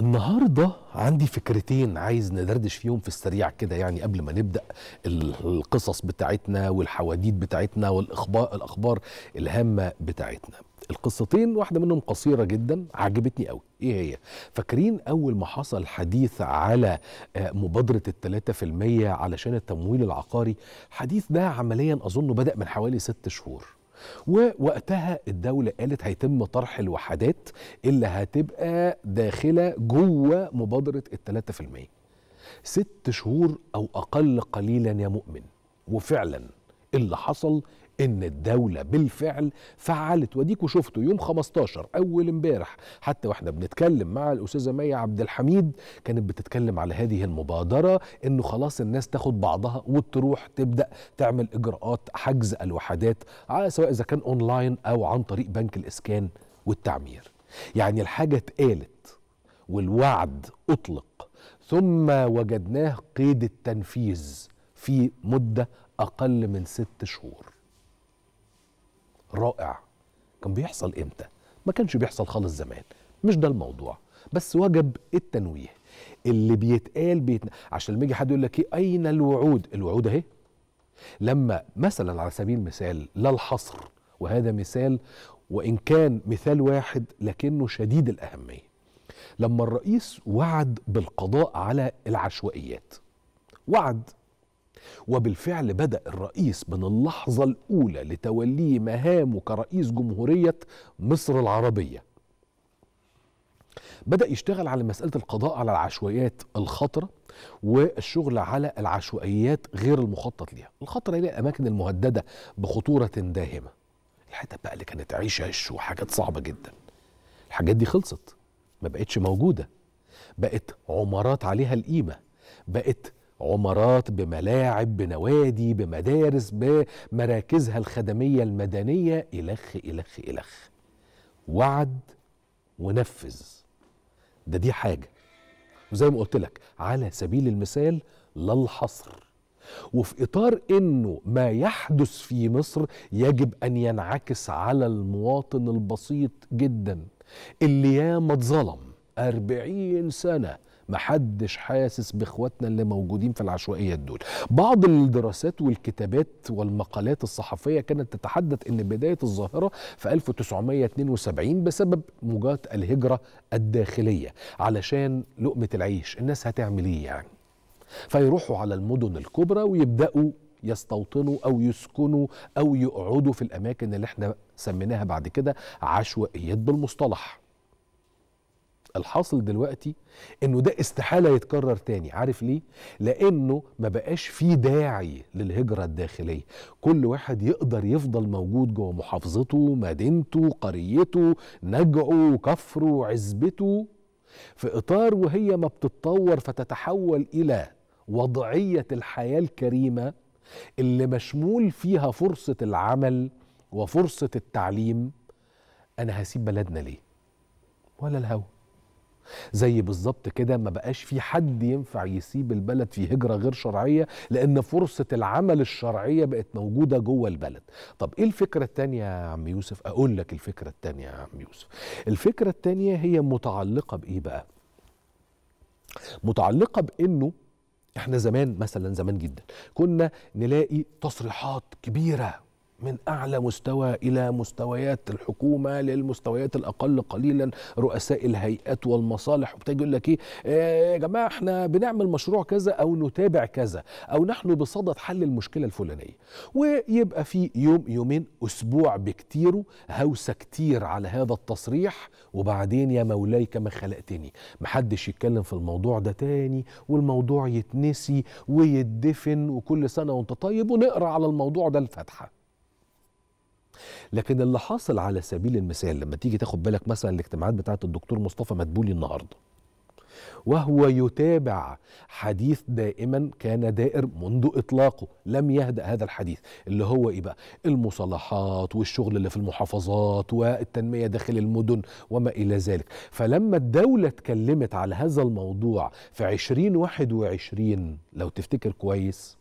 النهارده عندي فكرتين عايز ندردش فيهم في السريع كده يعني قبل ما نبدا القصص بتاعتنا والحواديت بتاعتنا والاخبار الاخبار الهامه بتاعتنا القصتين واحده منهم قصيره جدا عجبتني قوي ايه هي فاكرين اول ما حصل حديث على آه، مبادره الثلاثة في المية علشان التمويل العقاري حديث ده عمليا اظنه بدا من حوالي ست شهور ووقتها الدولة قالت هيتم طرح الوحدات اللي هتبقى داخلة جوه مبادرة الثلاثة في المية ست شهور أو أقل قليلا يا مؤمن وفعلا اللي حصل ان الدوله بالفعل فعلت واديكوا شفتوا يوم 15 اول امبارح حتى واحنا بنتكلم مع الاستاذه مي عبد الحميد كانت بتتكلم على هذه المبادره انه خلاص الناس تاخد بعضها وتروح تبدا تعمل اجراءات حجز الوحدات على سواء اذا كان اونلاين او عن طريق بنك الاسكان والتعمير يعني الحاجه اتقالت والوعد اطلق ثم وجدناه قيد التنفيذ في مده اقل من ست شهور رائع كان بيحصل امتى ما كانش بيحصل خالص زمان مش ده الموضوع بس وجب التنويه اللي بيتقال بيتن... عشان لما يجي حد يقول لك ايه اين الوعود الوعود اهي لما مثلا على سبيل المثال لا الحصر وهذا مثال وان كان مثال واحد لكنه شديد الاهميه لما الرئيس وعد بالقضاء على العشوائيات وعد وبالفعل بدأ الرئيس من اللحظة الأولى لتوليه مهامه كرئيس جمهورية مصر العربية بدأ يشتغل على مسألة القضاء على العشوائيات الخطرة والشغل على العشوائيات غير المخطط ليها الخطرة هي الأماكن المهددة بخطورة داهمة الحتة بقى اللي كانت عيش عش وحاجات صعبة جدا الحاجات دي خلصت ما بقتش موجودة بقت عمارات عليها القيمة بقت عمارات بملاعب بنوادي بمدارس بمراكزها الخدميه المدنيه الخ الخ الخ وعد ونفذ ده دي حاجه وزي ما قلت لك على سبيل المثال لا الحصر وفي اطار انه ما يحدث في مصر يجب ان ينعكس على المواطن البسيط جدا اللي ياما اتظلم أربعين سنة محدش حاسس باخواتنا اللي موجودين في العشوائيات دول بعض الدراسات والكتابات والمقالات الصحفية كانت تتحدث ان بداية الظاهرة في 1972 بسبب موجات الهجرة الداخلية علشان لقمة العيش الناس هتعمل ايه يعني فيروحوا على المدن الكبرى ويبدأوا يستوطنوا او يسكنوا او يقعدوا في الاماكن اللي احنا سميناها بعد كده عشوائيات بالمصطلح الحاصل دلوقتي انه ده استحاله يتكرر تاني عارف ليه لانه ما بقاش في داعي للهجره الداخليه كل واحد يقدر يفضل موجود جوه محافظته مدينته قريته نجعه كفره عزبته في اطار وهي ما بتتطور فتتحول الى وضعيه الحياه الكريمه اللي مشمول فيها فرصه العمل وفرصه التعليم انا هسيب بلدنا ليه ولا الهوى زي بالظبط كده ما بقاش في حد ينفع يسيب البلد في هجرة غير شرعية لأن فرصة العمل الشرعية بقت موجودة جوه البلد طب إيه الفكرة الثانيه يا عم يوسف أقول لك الفكرة الثانيه يا عم يوسف الفكرة الثانيه هي متعلقة بإيه بقى متعلقة بإنه احنا زمان مثلا زمان جدا كنا نلاقي تصريحات كبيره من اعلى مستوى الى مستويات الحكومه للمستويات الاقل قليلا رؤساء الهيئات والمصالح وبتيجي يقول لك إيه،, ايه يا جماعه احنا بنعمل مشروع كذا او نتابع كذا او نحن بصدد حل المشكله الفلانيه ويبقى في يوم يومين اسبوع بكتيره هوسه كتير على هذا التصريح وبعدين يا مولاي كما خلقتني محدش يتكلم في الموضوع ده تاني والموضوع يتنسي ويدفن وكل سنه وانت طيب ونقرا على الموضوع ده الفاتحه لكن اللي حاصل على سبيل المثال لما تيجي تاخد بالك مثلا الاجتماعات بتاعه الدكتور مصطفى مدبولي النهارده وهو يتابع حديث دائما كان دائر منذ اطلاقه لم يهدا هذا الحديث اللي هو ايه بقى المصالحات والشغل اللي في المحافظات والتنميه داخل المدن وما الى ذلك فلما الدوله اتكلمت على هذا الموضوع في 2021 لو تفتكر كويس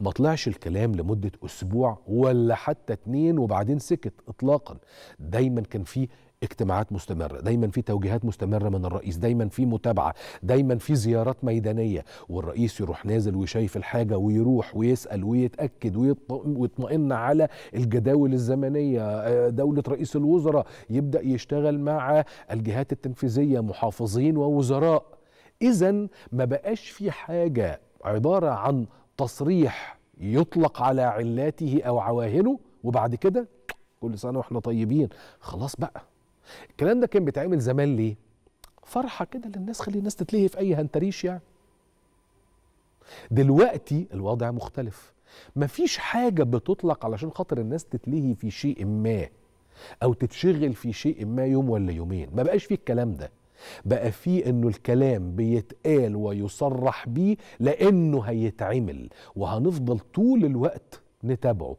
ما طلعش الكلام لمدة أسبوع ولا حتى اتنين وبعدين سكت إطلاقا دايما كان في اجتماعات مستمرة دايما في توجيهات مستمرة من الرئيس دايما في متابعة دايما في زيارات ميدانية والرئيس يروح نازل وشايف الحاجة ويروح ويسأل ويتأكد ويطمئن على الجداول الزمنية آه، دولة رئيس الوزراء يبدأ يشتغل مع الجهات التنفيذية محافظين ووزراء إذا ما بقاش في حاجة عبارة عن تصريح يطلق على علاته او عواهنه وبعد كده كل سنه واحنا طيبين خلاص بقى الكلام ده كان بيتعمل زمان ليه فرحه كده للناس خلي الناس تتلهي في اي هنتريش يعني دلوقتي الوضع مختلف مفيش حاجه بتطلق علشان خاطر الناس تتلهي في شيء ما او تتشغل في شيء ما يوم ولا يومين ما بقاش فيه الكلام ده بقى في انه الكلام بيتقال ويصرح بيه لانه هيتعمل وهنفضل طول الوقت نتابعه